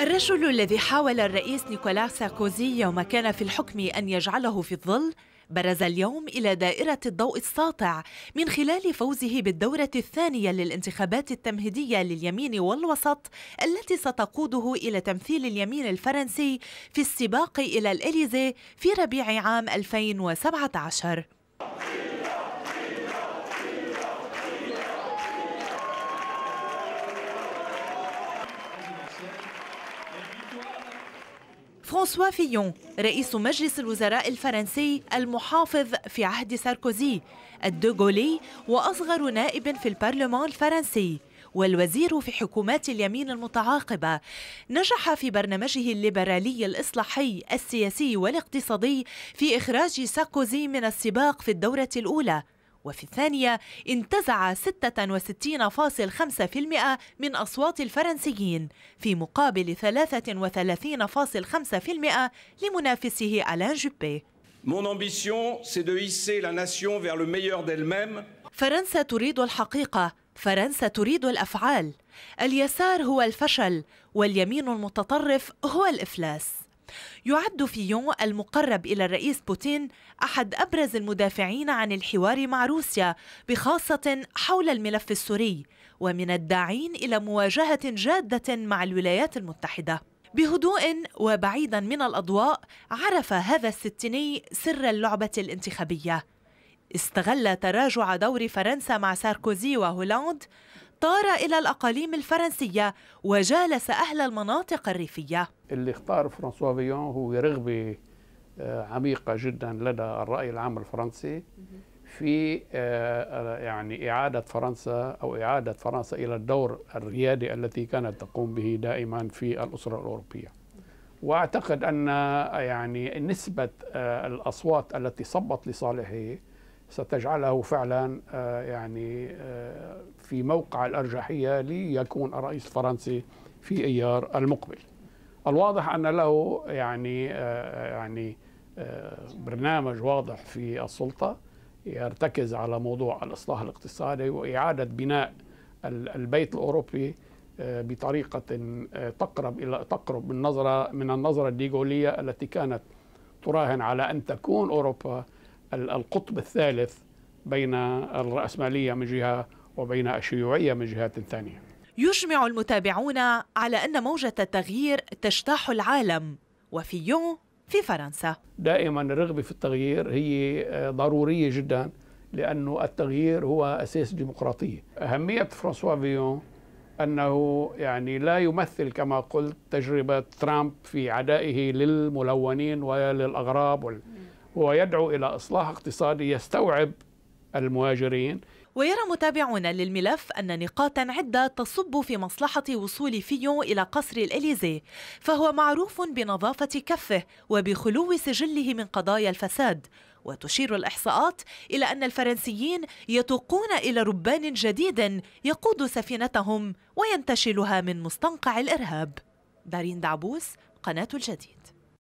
الرجل الذي حاول الرئيس نيكولاس ساركوزي يوم كان في الحكم أن يجعله في الظل برز اليوم إلى دائرة الضوء الساطع من خلال فوزه بالدورة الثانية للانتخابات التمهيدية لليمين والوسط التي ستقوده إلى تمثيل اليمين الفرنسي في السباق إلى الإليزي في ربيع عام 2017 فرانسوا فيون رئيس مجلس الوزراء الفرنسي المحافظ في عهد ساركوزي الدوغولي وأصغر نائب في البرلمان الفرنسي والوزير في حكومات اليمين المتعاقبة نجح في برنامجه الليبرالي الإصلاحي السياسي والاقتصادي في إخراج ساكوزي من السباق في الدورة الأولى وفي الثانية انتزع 66.5% من أصوات الفرنسيين في مقابل 33.5% لمنافسه ألان جوبي Mon ambition, c'est de hisser la nation vers le meilleur d'elle-même. فرنسا تريد الحقيقة، فرنسا تريد الأفعال. اليسار هو الفشل، واليمين المتطرف هو الإفلاس. يعد فيون المقرب إلى الرئيس بوتين أحد أبرز المدافعين عن الحوار مع روسيا بخاصة حول الملف السوري ومن الداعين إلى مواجهة جادة مع الولايات المتحدة بهدوء وبعيدا من الأضواء عرف هذا الستيني سر اللعبة الانتخابية استغل تراجع دور فرنسا مع ساركوزي وهولاند طار إلى الأقاليم الفرنسية وجالس أهل المناطق الريفية اللي اختار فرانسوا فيون هو رغبة آه، عميقة جدا لدى الرأي العام الفرنسي في آه، يعني إعادة فرنسا أو إعادة فرنسا إلى الدور الريادي التي كانت تقوم به دائما في الأسرة الأوروبية وأعتقد أن يعني نسبة آه، الأصوات التي صبت لصالحه ستجعله فعلا يعني في موقع الأرجحية ليكون الرئيس الفرنسي في ايار المقبل الواضح ان له يعني آه، آه، يعني آه، برنامج واضح في السلطه يرتكز على موضوع الاصلاح الاقتصادي واعاده بناء البيت الاوروبي بطريقه تقرب الى تقرب من نظره من النظره الديغوليه التي كانت تراهن على ان تكون اوروبا القطب الثالث بين الراسماليه من جهه وبين الشيوعيه من جهه ثانيه يجمع المتابعون على أن موجة التغيير تجتاح العالم وفي يون في فرنسا دائما الرغبة في التغيير هي آه، ضرورية جدا لأنه التغيير هو أساس الديمقراطية أهمية فرانسوا فيون أنه يعني لا يمثل كما قلت تجربة ترامب في عدائه للملونين وللأغراب هو يدعو إلى إصلاح اقتصادي يستوعب المهاجرين ويرى متابعون للملف أن نقاطا عدة تصب في مصلحة وصول فيون إلى قصر الإليزي فهو معروف بنظافة كفه وبخلو سجله من قضايا الفساد وتشير الإحصاءات إلى أن الفرنسيين يتوقون إلى ربان جديد يقود سفينتهم وينتشلها من مستنقع الإرهاب دارين دعبوس قناة الجديد